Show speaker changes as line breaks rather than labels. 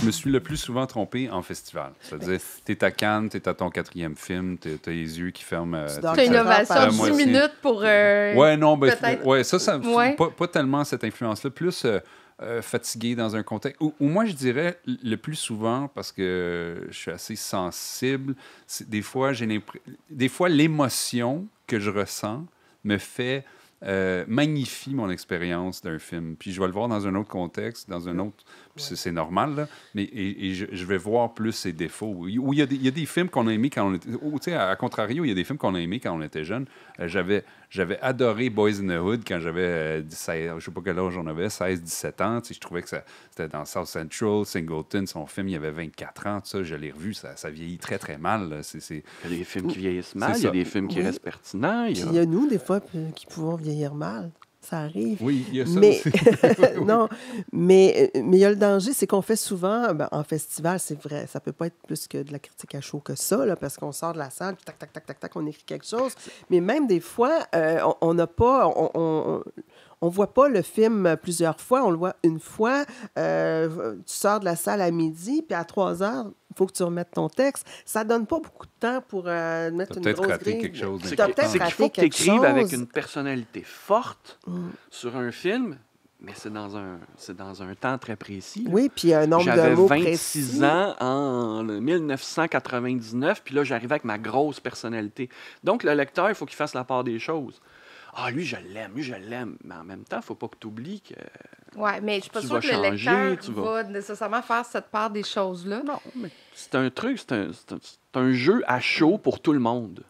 je me suis le plus souvent trompé en festival. C'est-à-dire, t'es à Cannes, es à ton quatrième film, as les yeux qui ferment. C'est une innovation de 10 minutes
pour. Euh, ouais, non, ben, ouais, ça, ça
Pas, pas, tellement cette influence-là. Plus. Euh, euh, fatigué dans un contexte. Ou, moi, je dirais le plus souvent, parce que je suis assez sensible, des fois, j'ai des fois l'émotion que je ressens me fait euh, magnifie mon expérience d'un film. Puis je vais le voir dans un autre contexte, dans un autre. Puis c'est normal, là. Mais, et, je, vais voir plus ses défauts. Où il, y a des, films qu'on a aimés quand on était. Tu sais, à, contrario, il y a des films qu'on a aimés quand on était jeune. Euh, j'avais, j'avais adoré Boys in the Hood quand j'avais 16, euh, je sais pas quel âge j'en avais, 16, 17 ans. Je trouvais que c'était dans South Central, Singleton, son film, il y avait 24 ans. Ça, je l'ai revu, ça, ça vieillit très, très mal. C'est, Il y a des films qui vieillissent mal, il y a des films qui restent pertinents. Il y, a... il y a
nous, des fois, qui pouvons vieillir mal. Ça arrive. Oui, il y a ça mais, non, euh, mais il y a le danger, c'est qu'on fait souvent, ben, en festival, c'est vrai, ça peut pas être plus que de la critique à chaud que ça, parce qu'on sort de la salle, puis tac, tac, tac, tac, tac, on écrit quelque chose. Mais même des fois, euh, on n'a pas... on, on, voit pas le film plusieurs fois, on le voit une fois. Euh, tu sors de la salle à midi, puis à 3 heures, faut que tu remettes ton texte. Ça donne pas beaucoup de temps pour euh, mettre une grosse grille. quelque chose. C'est qu'il faut que tu écrives avec une
personnalité forte mm. sur un film, mais c'est dans un c'est dans un temps très précis. Oui, puis un nombre de mots J'avais 26 ans en 1999, puis là j'arrive avec ma grosse personnalité. Donc le lecteur, il faut qu'il fasse la part des choses. Ah, lui, je l'aime, lui, je l'aime. Mais en même temps, il ne faut pas que tu oublies que
oui, mais je suis pas sûr que le lecteur tu vas... va nécessairement faire cette part des choses-là. Non, mais
c'est un truc, c'est un, un, jeu à chaud pour tout le monde.